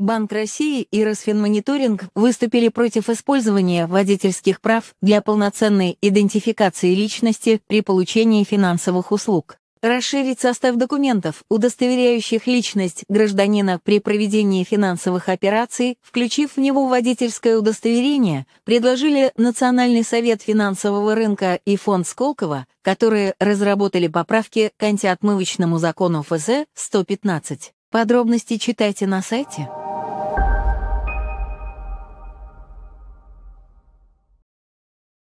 Банк России и Росфинмониторинг выступили против использования водительских прав для полноценной идентификации личности при получении финансовых услуг. Расширить состав документов, удостоверяющих личность гражданина при проведении финансовых операций, включив в него водительское удостоверение, предложили Национальный совет финансового рынка и фонд Сколково, которые разработали поправки к антиотмывочному закону ФЗ 115. Подробности читайте на сайте.